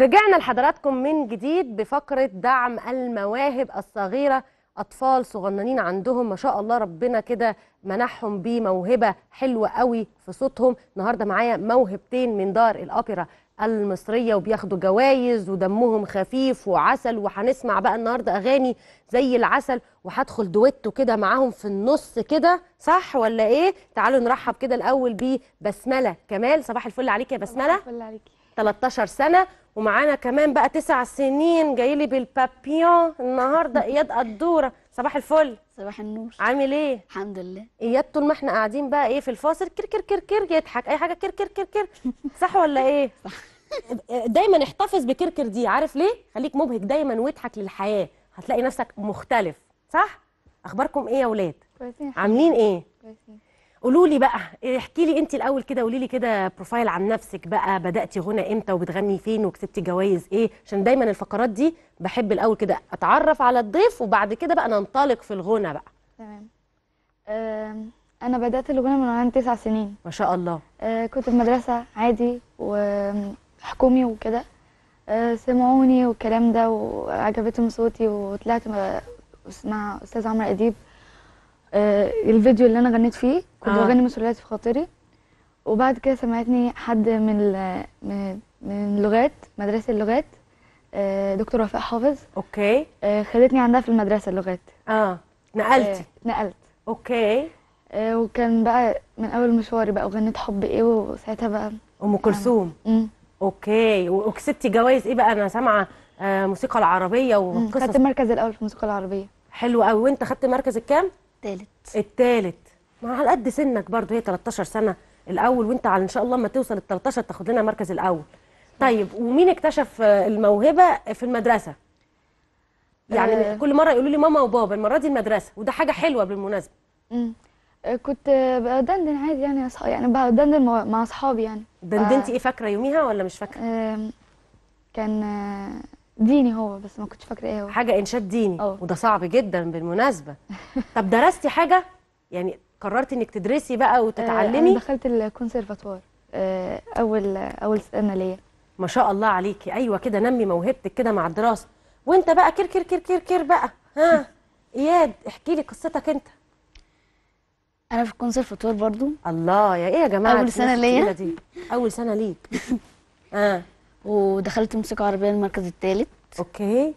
رجعنا لحضراتكم من جديد بفقرة دعم المواهب الصغيرة أطفال صغننين عندهم ما شاء الله ربنا كده منحهم بموهبة حلوة قوي في صوتهم النهاردة معايا موهبتين من دار الأوبرا المصرية وبياخدوا جوائز ودمهم خفيف وعسل وهنسمع بقى النهاردة أغاني زي العسل وهدخل دويتو كده معاهم في النص كده صح ولا إيه؟ تعالوا نرحب كده الأول ببسملة كمال صباح الفل عليك يا بسملة صباح الفل عليك 13 سنه ومعانا كمان بقى تسع سنين جاي لي بالبابيون النهارده اياد قدوره صباح الفل صباح النور عامل ايه الحمد لله اياد طول ما احنا قاعدين بقى ايه في الفاصل كر كر كر كر يضحك اي حاجه كر كر كر كر صح ولا ايه صح دايما احتفظ بكركر دي عارف ليه خليك مبهج دايما واضحك للحياه هتلاقي نفسك مختلف صح اخباركم ايه يا ولاد عاملين ايه كويسين قولوا لي بقى احكي لي انت الاول كده قولي لي كده بروفايل عن نفسك بقى بداتي غنى امتى وبتغني فين وكسبتي جوائز ايه عشان دايما الفقرات دي بحب الاول كده اتعرف على الضيف وبعد كده بقى ننطلق في الغنى بقى تمام انا بدات الغنى من وانا تسع سنين ما شاء الله آه، كنت في مدرسه عادي وحكومي وكده آه، سمعوني والكلام ده وعجبتهم صوتي وطلعت مع استاذ عمرو اديب آه الفيديو اللي انا غنيت فيه كنت آه. بغني مسؤولياتي في خاطري وبعد كده سمعتني حد من من اللغات مدرسه اللغات آه دكتور وفاء حافظ اوكي آه خدتني عندها في المدرسه اللغات اه نقلتي آه، نقلت اوكي آه، وكان بقى من اول مشواري بقى وغنيت حب ايه وساعتها بقى ام يعني كلثوم يعني. اوكي وكسبتي جوائز ايه بقى انا سامعه آه، موسيقى العربيه وقصص خدت المركز الاول في الموسيقى العربيه حلو قوي وانت خدت المركز الكام التالت التالت ما على قد سنك برضه هي 13 سنه الاول وانت على ان شاء الله ما توصل ال 13 تاخد لنا مركز الاول طيب ومين اكتشف الموهبه في المدرسه يعني أه كل مره يقولوا لي ماما وبابا المره دي المدرسه وده حاجه حلوه بالمناسبه امم كنت بدندن عادي يعني أصحابي يعني بدندن مع اصحابي يعني دندنتي ايه فاكره يوميها ولا مش فاكره؟ كان آه، ديني هو بس ما كنتش فاكره ايه هو حاجه انشاد ديني أوه. وده صعب جدا بالمناسبه طب درستي حاجه يعني قررتي انك تدرسي بقى وتتعلمي آه، انا دخلت الكونسرفاتوار آه، اول اول سنه ليا ما شاء الله عليكي ايوه كده نمي موهبتك كده مع الدراسه وانت بقى كير كير كير كير كير بقى ها اياد احكي لي قصتك انت انا في الكونسرفاتوار برضو الله يا ايه يا جماعه اول سنه ليا اول سنه ليك اه ودخلت موسيقى عربية المركز الثالث اوكي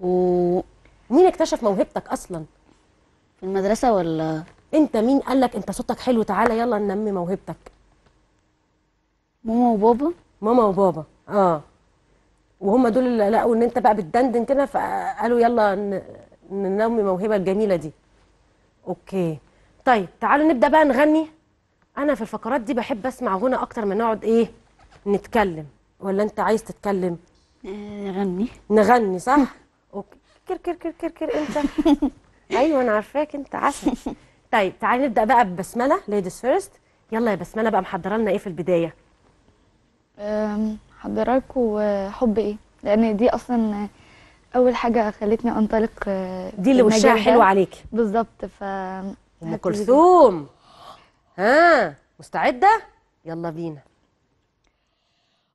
و مين اكتشف موهبتك اصلا في المدرسة ولا انت مين قال لك انت صوتك حلو تعالى يلا ننمي موهبتك ماما وبابا ماما وبابا اه وهم دول اللي لقوا ان انت بقى بتدندن كده فقالوا يلا ننمي الموهبه الجميله دي اوكي طيب تعالوا نبدا بقى نغني انا في الفقرات دي بحب اسمع غنى اكتر ما نقعد ايه نتكلم ولا انت عايز تتكلم نغني آه، نغني صح اوكي كر كر كر كر كر انت ايوه انا عارفاك انت عسل طيب تعالي نبدا بقى ببسمله ليديز فيرست يلا يا بسمله بقى محضره لنا ايه في البدايه محضره حب ايه لان دي اصلا اول حاجه خلتني انطلق آه، دي اللي وشها حلو عليكي بالظبط ف ام كلثوم ها مستعده يلا بينا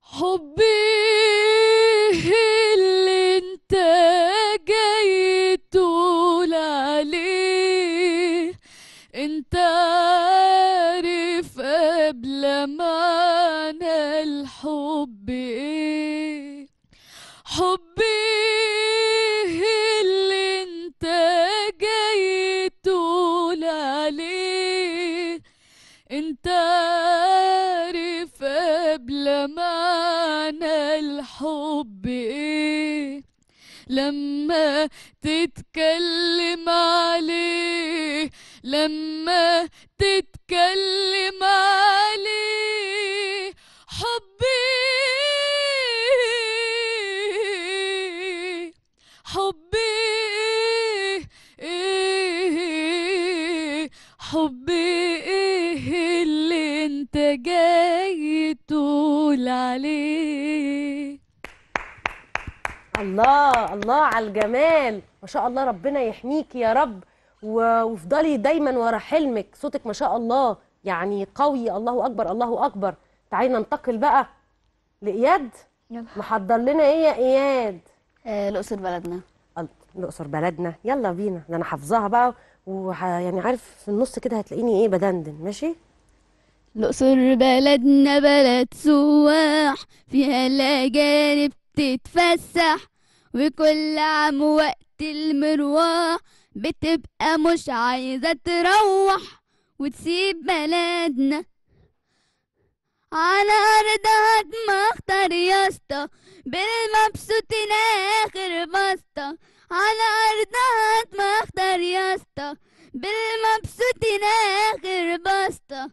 حبي اللي انت جاي تقول عليه انت عارف قبل معنى الحب ايه حبي اللي انت جاي تقول عليه انت عارف قبل معنى معنى الحب ايه لما تتكلم عليه لما تتكلم عليه الله الله على الجمال ما شاء الله ربنا يحميك يا رب وافضلي دايما ورا حلمك صوتك ما شاء الله يعني قوي الله اكبر الله اكبر تعالي ننتقل بقى لاياد يلا محضر لنا ايه يا اياد آه الاقصر بلدنا الاقصر بلدنا يلا بينا ده انا حافظاها بقى ويعني يعني عارف في النص كده هتلاقيني ايه بدندن ماشي الأقصر بلدنا بلد سواح فيها الأجانب تتفسح وكل عام وقت المروح بتبقى مش عايزة تروح وتسيب بلدنا على أرضها دماغتر يا اسطى بالمبسوطين آخر بسطة على أرضها دماغتر يا اسطى بالمبسوطين آخر بسطة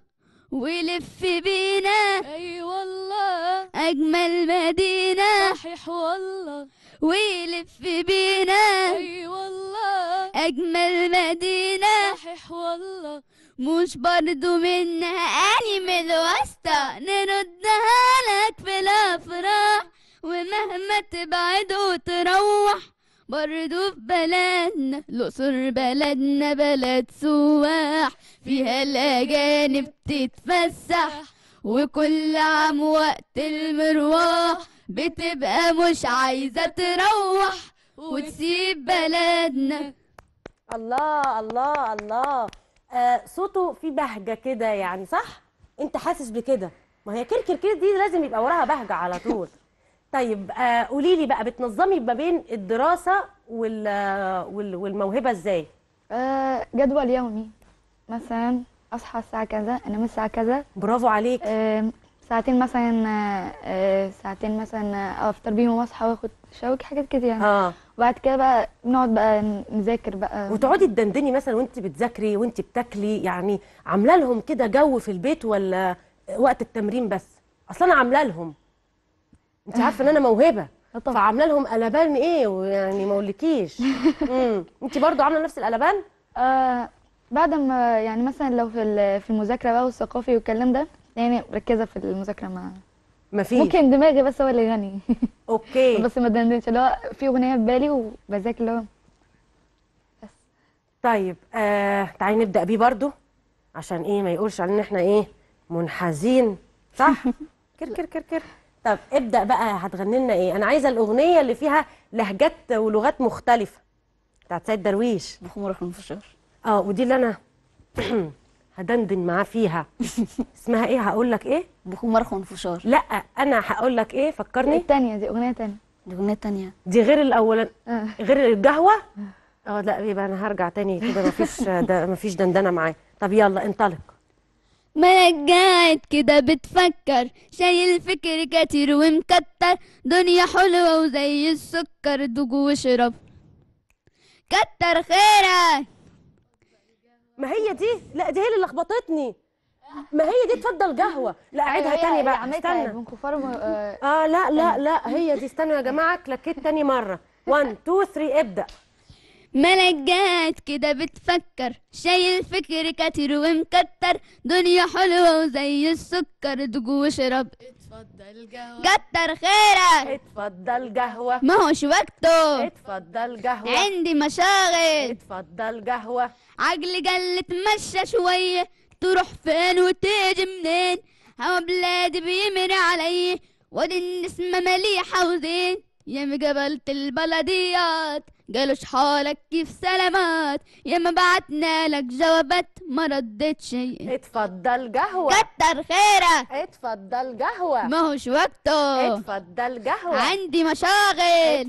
ويلف بينا اي والله اجمل مدينه صحيح والله ويلف بينا اي والله اجمل مدينه صحيح والله مش برضو منها اني من الوسطى نردها لك في الافراح ومهما تبعد وتروح برضو في بلدنا الأقصر بلدنا بلد سواح فيها الأجانب تتفسح وكل عام وقت المرواح بتبقى مش عايزة تروح وتسيب بلدنا الله الله الله آه صوته في بهجة كده يعني صح؟ أنت حاسس بكده ما هي كركر كده دي لازم يبقى وراها بهجة على طول طيب آه، قولي لي بقى بتنظمي ما بين الدراسه والموهبه ازاي آه، جدول يومي مثلا اصحى الساعه كذا انام الساعه كذا برافو عليك ساعتين مثلا آه، ساعتين مثلا افطر بيهم واصحى واخد شوك حاجات كده يعني اه وبعد كده بقى نقعد بقى نذاكر بقى وتقعدي تدندني مثلا وانت بتذاكري وانت بتاكلي يعني عامله لهم كده جو في البيت ولا وقت التمرين بس اصلا انا عامله لهم انت عارفه ان انا موهبه آه، فعامله لهم قلبان ايه ويعني ما اقولكيش انت برضو عامله نفس القلبان آه بعد ما يعني مثلا لو في في المذاكره بقى والثقافي والكلام ده يعني مركزه في المذاكره مع ما فيش ممكن دماغي بس هو اللي يغني اوكي بس ما دندنش اللي هو في اغنيه في بالي وبذاكر اللي هو بس طيب آه تعالي نبدا بيه برضو عشان ايه ما يقولش علينا احنا ايه منحازين صح كر كر كر كر طب ابدا بقى هتغني لنا ايه انا عايزه الاغنيه اللي فيها لهجات ولغات مختلفه بتاعت سيد درويش بخمره في اه ودي اللي انا هدندن معاه فيها اسمها ايه هقول لك ايه بخمره في لا انا هقول لك ايه فكرني الثانيه دي اغنيه ثانيه دي اغنيه ثانيه دي غير الاول آه. غير القهوه اه لا يبقى انا هرجع تاني كده مفيش ده مفيش دندنه معايا طب يلا انطلق ملك قاعد كده بتفكر شايل فكر كتير ومكتر دنيا حلوة وزي السكر دوق واشرب كتر خيرك ما هي دي لا دي هي اللي لخبطتني ما هي دي اتفضل قهوه لا اعيدها أيوة، تاني بقى استنى اه لا لا لا هي دي استنوا يا جماعه كلكيت تاني مره 1 2 3 ابدا ملقات كده بتفكر شايل فكر كتير ومكتر دنيا حلوة وزي السكر دوج واشرب اتفضل قهوة كتر خيرك اتفضل قهوة ما هوش وقته اتفضل قهوة عندي مشاغل اتفضل قهوة عقلي قال تمشى شوية تروح فين وتيجي منين هوا بلادي بيمر علي ودي النسمة مليحة وزين يا جبلة البلديات قالوا حالك كيف سلامات يا ما بعتنا لك جوابات ما ردتش شيء اتفضل قهوه كتر خيرك اتفضل قهوه ما هوش وقته اتفضل قهوه عندي مشاغل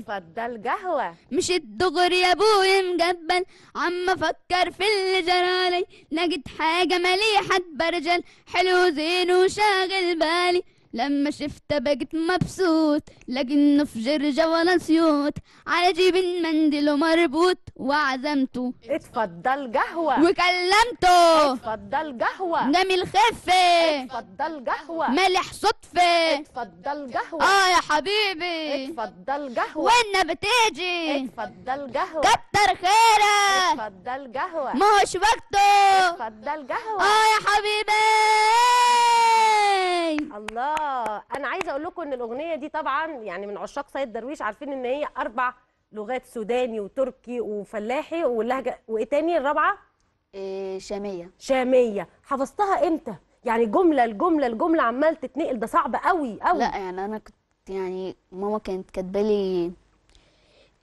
اتفضل قهوه مش الدغر يا ابويا مجبل عم افكر في اللي جرالي لقيت حاجه مليحه برجل حلو زين وشاغل بالي لما شفته بقيت مبسوط لكنه في جرجة ولا سيوت على جيب المنديل مربوط وعزمته اتفضل قهوة وكلمته اتفضل قهوة نامي الخفة اتفضل قهوة مالح صدفة اتفضل قهوة اه يا حبيبي اتفضل قهوة وين بتيجي اتفضل قهوة كتر خيرك اتفضل قهوة ما هوش وقته اتفضل قهوة اه يا حبيبي الله انا عايزه اقول لكم ان الاغنيه دي طبعا يعني من عشاق سيد درويش عارفين ان هي اربع لغات سوداني وتركي وفلاحي واللهجه وايه تاني الرابعه إيه، شاميه شاميه حفظتها امتى يعني جمله الجمله الجمله عمال تتنقل ده صعب قوي قوي لا يعني انا كنت يعني ماما كانت كاتبه لي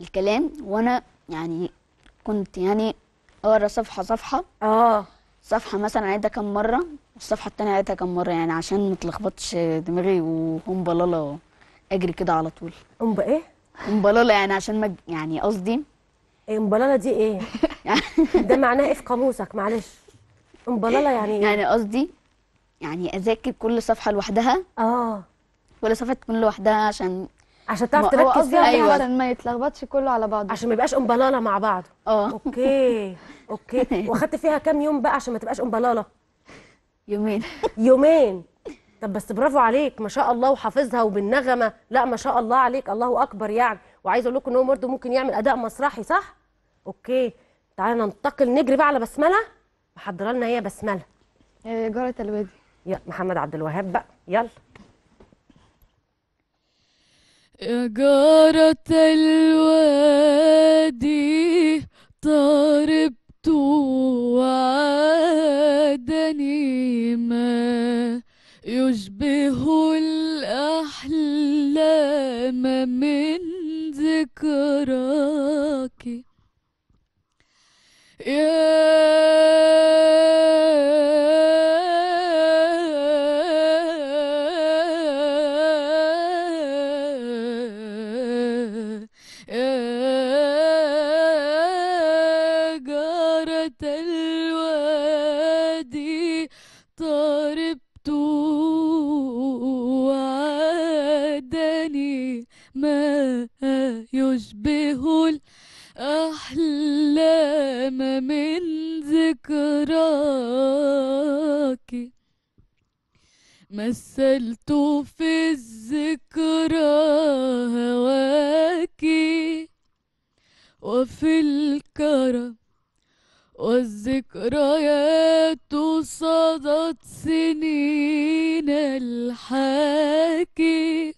الكلام وانا يعني كنت يعني اقرا صفحه صفحه اه صفحه مثلا عيدها كام مره والصفحه الثانيه عيدها كام مره يعني عشان ما تلخبطش دماغي وهم اجري كده على طول ام ايه ام يعني عشان ما يعني قصدي ام إيه، دي ايه ده معناه ايه في قاموسك معلش ام يعني ايه يعني قصدي يعني اذاكر كل صفحه لوحدها اه كل صفحه تكون لوحدها عشان عشان تعرف تركز فيها أيوة. عشان ما يتلخبطش كله على بعضه عشان ما يبقاش امبلاله مع بعض اه اوكي اوكي واخدت فيها كام يوم بقى عشان ما تبقاش امبلاله يومين يومين طب بس برافو عليك ما شاء الله وحافظها وبالنغمه لا ما شاء الله عليك الله اكبر يعني وعايزه اقول لكم ان هو برده ممكن يعمل اداء مسرحي صح اوكي تعالى ننتقل نجري بقى على بسمله محضره لنا هي بسمله آه، جاره الوادي يا محمد عبد الوهاب بقى يلا يا جارة الوادي طربتو الوادي طربت وعادني ما يشبه الأحلام من ذكراك مثلت في الذكرى هواكِ وفي الكرم والذكريات صدت سنين الحاكي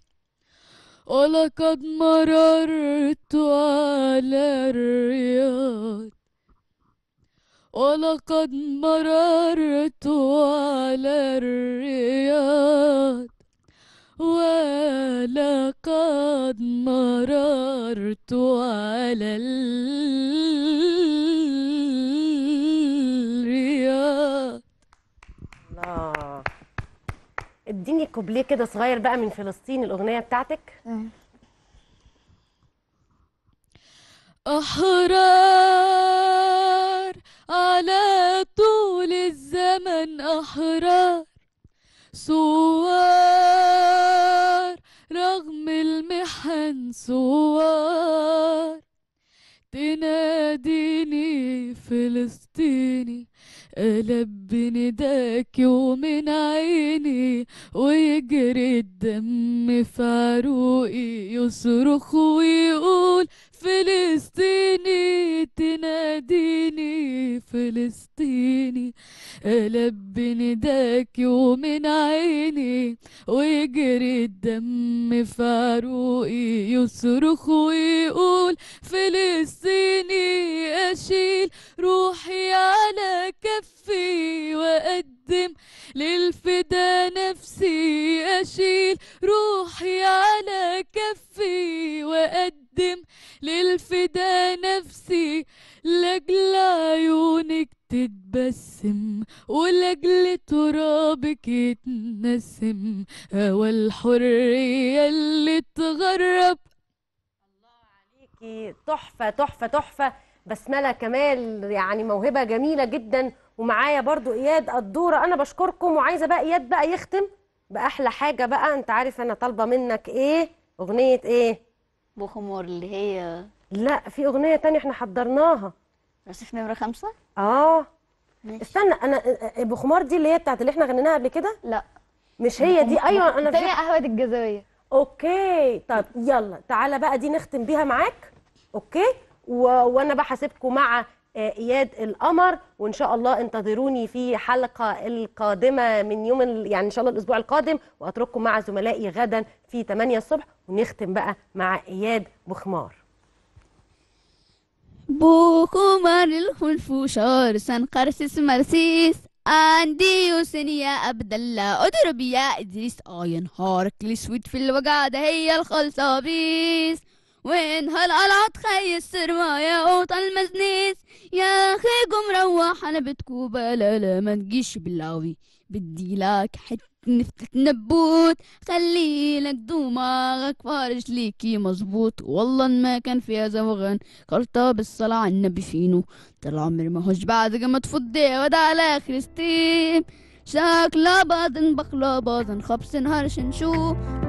ولقد مررت على الرياض ولقد مررت على الرياض ولقد مررت على الرياض اديني كوبليه كده صغير بقى من فلسطين الاغنيه بتاعتك احرار على طول الزمن احرار صوار رغم المحن صوار تناديني فلسطيني قلب نداك ومن عيني ويجري الدم في عروقي يصرخ ويقول فلسطيني تناديني فلسطيني قلب نداك ومن عيني ويجري الدم في عروقي يصرخ ويقول فلسطيني أقدم للفدا نفسي أشيل روحي على كفي وأقدم للفدا نفسي لأجل عيونك تتبسم ولأجل ترابك يتنسم هوا الحرية اللي تغرب الله عليكي تحفة تحفة تحفة بسمله كمال يعني موهبه جميله جدا ومعايا برضو اياد الدوره انا بشكركم وعايزه بقى اياد بقى يختم باحلى حاجه بقى انت عارف انا طالبه منك ايه اغنيه ايه بخمور اللي هي لا في اغنيه تانية احنا حضرناها رصيف نمره خمسة اه ماشي. استنى انا آه، بخمار دي اللي هي بتاعت اللي احنا غنيناها قبل كده لا مش هي دي ايوه انا التانية قهوه الجزائريه اوكي طب يلا تعالى بقى دي نختم بيها معاك اوكي وانا بحاسبكم مع آه، اياد القمر وان شاء الله انتظروني في حلقه القادمه من يوم ال... يعني ان شاء الله الاسبوع القادم واترككم مع زملائي غدا في 8 الصبح ونختم بقى مع اياد بخمار بوكمار الخلف شار سنقرسس مرسيس أنديوسن يا عبد الله اضرب يا إدريس آه نهارك الأسود في الوجع ده هي الخلصة بيس وين هالقلعة خيس يا قوط المزنيس يا اخي قوم روح انا بيتكو بلا لا ما تجيش بالعوي بدي لك حتة نفتة نبوت خلي لك دماغك فارش ليكي مظبوط والله ما كان فيها زوغن كرتة بالصلاة على النبي فينو طلع عمري ما هوش بعد ما تفضي ودا على ستيم شاك لابد بقلا بازن خبص نهارش نشوف